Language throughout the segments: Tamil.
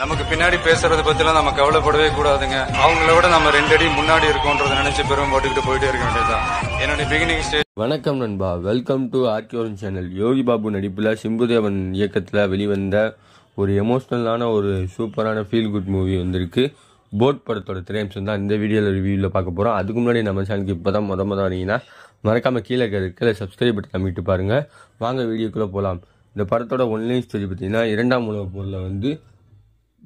நமக்கு பின்னாடி பேசுறத பத்திலாம் நம்ம கவலைப்படவே கூடாதுங்க அவங்கள விட நம்ம ரெண்டு அடி முன்னாடி இருக்கோன்றத நினைச்சு பெரும் போட்டுக்கிட்டு போயிட்டே இருக்க வேண்டியதுதான் என்னுடைய பிகினிங் ஸ்டேஜ் வணக்கம் நண்பா வெல்கம் டு ஆர்கியோரன் சேனல் யோகி பாபு நடிப்பில் சிம்புதேவன் இயக்கத்தில் வெளிவந்த ஒரு எமோஷனலான ஒரு சூப்பரான ஃபீல் குட் மூவி வந்திருக்கு போட் படத்தோட திரையம்சம் தான் இந்த வீடியோவில் ரிவியூவில் பார்க்க போகிறோம் அதுக்கு முன்னாடி நம்ம சேனலுக்கு இப்போ தான் முத முத வந்தீங்கன்னா மறக்காமல் கீழே இருக்கிற சப்ஸ்கிரைப் பட்டன் அமைட்டு பாருங்கள் வாங்க வீடியோக்குள்ளே போகலாம் இந்த படத்தோட ஒன்லைன் ஸ்டோரி பார்த்தீங்கன்னா இரண்டாம் உலக பொருளை வந்து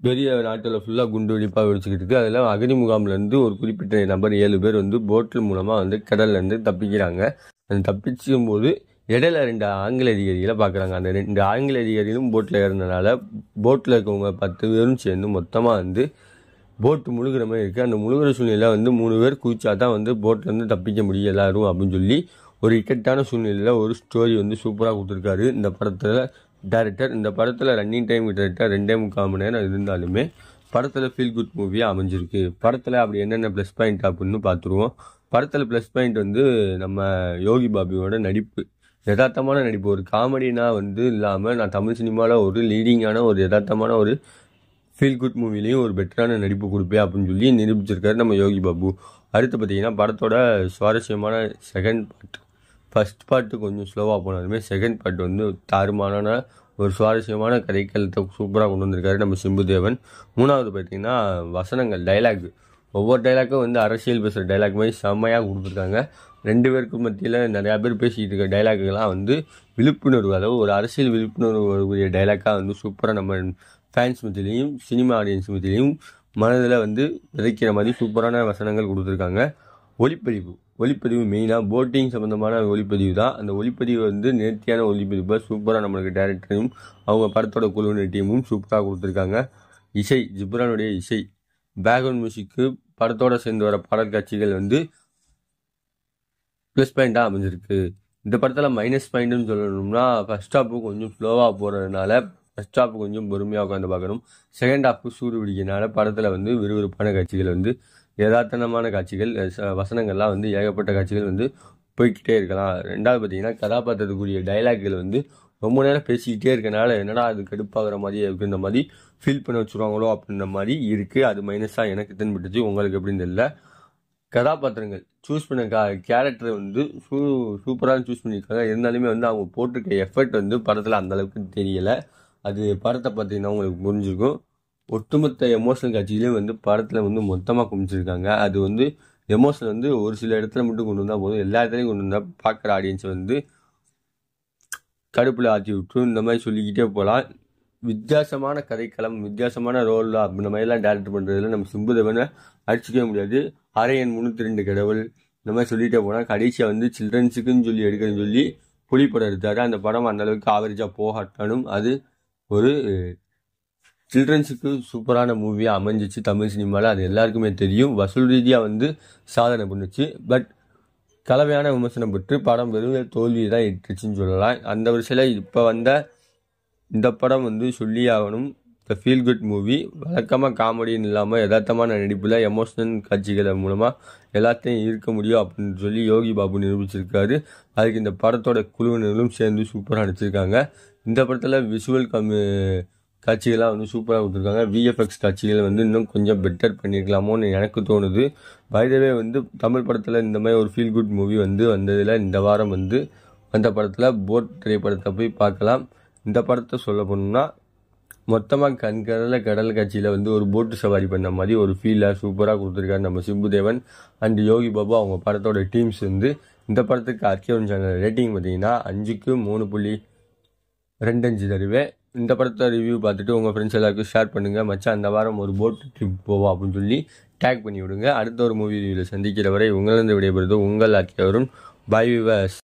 பெரிய நாட்டில் ஃபுல்லாக குண்டு வெடிப்பாக வெடிச்சிக்கிட்டு இருக்குது அதில் அகனி முகாம்லேருந்து ஒரு குறிப்பிட்ட நபர் ஏழு பேர் வந்து போட்டில் மூலமாக வந்து கடல்லேருந்து தப்பிக்கிறாங்க அந்த தப்பிச்சும் போது இடையில ரெண்டு ஆங்கில அதிகாரிகளை பார்க்குறாங்க அந்த ரெண்டு ஆங்கில அதிகாரிகளும் போட்டில் இறந்ததுனால போட்டில் இருக்கவங்க பத்து பேரும் சேர்ந்து மொத்தமாக வந்து போட்டு முழுகிற மாதிரி இருக்குது அந்த முழுகிற சூழ்நிலை வந்து மூணு பேர் குதிச்சா தான் வந்து போட்டிலேருந்து தப்பிக்க முடியும் எல்லாரும் அப்படின்னு சொல்லி ஒரு இக்கட்டான சூழ்நிலையில் ஒரு ஸ்டோரி வந்து சூப்பராக கொடுத்துருக்காரு இந்த படத்தில் டேரக்டர் இந்த படத்தில் ரன்னிங் டைம் டேரக்டர் ரெண்டே முக்கால் மணி நேரம் இருந்தாலுமே படத்தில் ஃபீல் குட் மூவியாக அமைஞ்சிருக்கு படத்தில் அப்படி என்னென்ன ப்ளஸ் பாயிண்ட் அப்படின்னு பார்த்துருவோம் படத்தில் ப்ளஸ் பாயிண்ட் வந்து நம்ம யோகி பாபியோட நடிப்பு யதார்த்தமான நடிப்பு ஒரு காமெடினா வந்து இல்லாமல் நான் தமிழ் சினிமாவில் ஒரு லீடிங்கான ஒரு யதார்த்தமான ஒரு ஃபீல் குட் மூவிலையும் ஒரு பெட்டரான நடிப்பு கொடுப்பேன் அப்படின்னு சொல்லி நிரூபிச்சிருக்காரு நம்ம யோகி பாபு அடுத்து பார்த்தீங்கன்னா படத்தோட சுவாரஸ்யமான செகண்ட் பார்ட் ஃபஸ்ட் பார்ட்டு கொஞ்சம் ஸ்லோவாக போனாலுமே செகண்ட் பார்ட் வந்து தாறுமானான ஒரு சுவாரஸ்யமான கதைக்களத்தை சூப்பராக கொண்டு வந்திருக்காரு நம்ம சிம்பு தேவன் மூணாவது பார்த்திங்கன்னா வசனங்கள் டைலாக் ஒவ்வொரு டைலாக்கும் வந்து அரசியல் பேசுகிற டைலாக் மாதிரி செம்மையாக கொடுத்துருக்காங்க ரெண்டு பேருக்கு மத்தியில் நிறையா பேர் பேசிக்கிட்டு இருக்க டைலாக்குகள்லாம் வந்து விழிப்புணர்வு அதாவது ஒரு அரசியல் விழிப்புணர்வு வரக்கூடிய டைலாக்காக வந்து சூப்பராக நம்ம ஃபேன்ஸ் மத்தியிலையும் சினிமா ஆடியன்ஸ் மத்தியிலையும் மனதில் வந்து விதைக்கிற மாதிரி சூப்பரான வசனங்கள் கொடுத்துருக்காங்க ஒளிப்பதிவு ஒளிப்பதிவு மெயினாக போட்டிங் சம்மந்தமான ஒளிப்பதிவு தான் அந்த ஒளிப்பதிவு வந்து நேர்த்தியான ஒளிப்பதிவு சூப்பராக நம்மளுக்கு டேரக்டரையும் அவங்க படத்தோட குழுவினர் டீமும் சூப்பராக கொடுத்துருக்காங்க இசை ஜிப்ரானுடைய இசை பேக்ரவுண்ட் மியூசிக்கு படத்தோடு சேர்ந்து வர பாடல் காட்சிகள் வந்து ப்ளஸ் பாயிண்ட்டாக அமைஞ்சிருக்கு இந்த படத்தில் மைனஸ் பாயிண்ட்டுன்னு சொல்லணும்னா ஃபஸ்ட் ஹாப்பு கொஞ்சம் ஸ்லோவாக போகிறதுனால ஃபஸ்ட் ஹாப்பு கொஞ்சம் பொறுமையாக உட்காந்து பார்க்கணும் செகண்ட் ஹாப்பு சூடு பிடிக்கிறதுனால படத்தில் வந்து விறுவிறுப்பான காட்சிகள் வந்து யதார்த்தனமான காட்சிகள் வசனங்கள்லாம் வந்து ஏகப்பட்ட காட்சிகள் வந்து போய்கிட்டே இருக்கலாம் ரெண்டாவது பார்த்தீங்கன்னா கதாபாத்திரத்துக்குரிய டைலாக்குகள் வந்து ரொம்ப நேரம் பேசிக்கிட்டே இருக்கனால என்னடா அது கடுப்பாகிற மாதிரி அப்படின்ற மாதிரி ஃபீல் பண்ண வச்சுருவாங்களோ அப்படின்ற மாதிரி இருக்குது அது மைனஸாக எனக்கு தென்பட்டுச்சு உங்களுக்கு எப்படின்னு தெரியல கதாபாத்திரங்கள் சூஸ் பண்ண கா கேரக்டரை வந்து சூ சூப்பராக சூஸ் பண்ணியிருக்காங்க இருந்தாலுமே வந்து அவங்க போட்டிருக்க எஃபர்ட் வந்து படத்தில் அந்தளவுக்கு தெரியலை அது படத்தை பார்த்தீங்கன்னா உங்களுக்கு புரிஞ்சுக்கும் ஒட்டுமொத்த எமோஷனல் காட்சிகளையும் வந்து படத்தில் வந்து மொத்தமாக குமிச்சிருக்காங்க அது வந்து எமோஷனல் வந்து ஒரு சில இடத்துல மட்டும் கொண்டு வந்தால் போதும் எல்லா இடத்துலையும் கொண்டு வந்தால் பார்க்குற ஆடியன்ஸ் வந்து கடுப்பில் ஆற்றி விட்டு இந்த மாதிரி சொல்லிக்கிட்டே போகலாம் வித்தியாசமான கதைக்களம் வித்தியாசமான ரோல் அப்படின்ற மாதிரிலாம் டேரக்ட் பண்ணுறதுல நம்ம சிம்பு தேவனை அடிச்சிக்கவே முடியாது அரையன் முந்நூற்றி ரெண்டு கடவுள் இந்த மாதிரி சொல்லிகிட்டே போனால் கடைசியாக வந்து சில்ட்ரன்ஸுக்குன்னு சொல்லி எடுக்கிறேன்னு சொல்லி புலி படம் எடுத்தார் அந்த படம் அந்தளவுக்கு ஆவரேஜாக போகாட்டாலும் அது ஒரு சில்ட்ரன்ஸுக்கு சூப்பரான மூவியாக அமைஞ்சிச்சு தமிழ் சினிமாவில் அது எல்லாருக்குமே தெரியும் வசூல் ரீதியாக வந்து சாதனை பண்ணுச்சு பட் கலவையான விமர்சனம் பெற்று படம் வெறும் தோல்வி தான் இட்டுச்சுன்னு சொல்லலாம் அந்த வருஷத்தில் இப்போ வந்த இந்த படம் வந்து சொல்லி ஆகணும் த ஃபீல் குட் மூவி வழக்கமாக காமெடின்னு இல்லாமல் யதார்த்தமான நடிப்பில் எமோஷனல் காட்சிகள் மூலமாக எல்லாத்தையும் ஈர்க்க முடியும் அப்படின்னு சொல்லி யோகி பாபு நிரூபிச்சிருக்காரு அதுக்கு இந்த படத்தோட குழுவினர்களும் சேர்ந்து சூப்பராக நடிச்சிருக்காங்க இந்த படத்தில் விஷுவல் கம்மி காட்சிகள்லாம் வந்து சூப்பராக கொடுத்துருக்காங்க விஎஃப்எக்ஸ் காட்சிகளை வந்து இன்னும் கொஞ்சம் பெட்டர் பண்ணியிருக்கலாமோன்னு எனக்கு தோணுது வயதவே வந்து தமிழ் படத்தில் இந்த மாதிரி ஒரு ஃபீல் குட் மூவி வந்து வந்ததில் இந்த வாரம் வந்து அந்த படத்தில் போட் திரைப்படத்தை போய் பார்க்கலாம் இந்த படத்தை சொல்ல போனோம்னா மொத்தமாக கண்கடல கடல் காட்சியில் வந்து ஒரு போட்டு சவாரி பண்ண மாதிரி ஒரு ஃபீலாக சூப்பராக கொடுத்துருக்காரு நம்ம சிம்புதேவன் அண்ட் யோகி பாபா அவங்க படத்தோட டீம்ஸ் வந்து இந்த படத்துக்கு அர்க்கியம் சேனல் ரேட்டிங் பார்த்தீங்கன்னா அஞ்சுக்கு மூணு புள்ளி ரெண்டு அஞ்சு தருவேன் இந்த படத்தை ரிவ்யூ பார்த்துட்டு உங்கள் ஃப்ரெண்ட்ஸ் எல்லாருக்கும் ஷேர் பண்ணுங்கள் மச்சான் அந்த வாரம் ஒரு போட் ட்ரிப் போவோம் அப்படின்னு சொல்லி டேக் பண்ணி விடுங்க அடுத்த ஒரு மூவி ரிவியூவில் சந்திக்கிற வரை உங்களிருந்து விடைபெறுது உங்கள் ஆக்கியவரும் பை விவர்ஸ்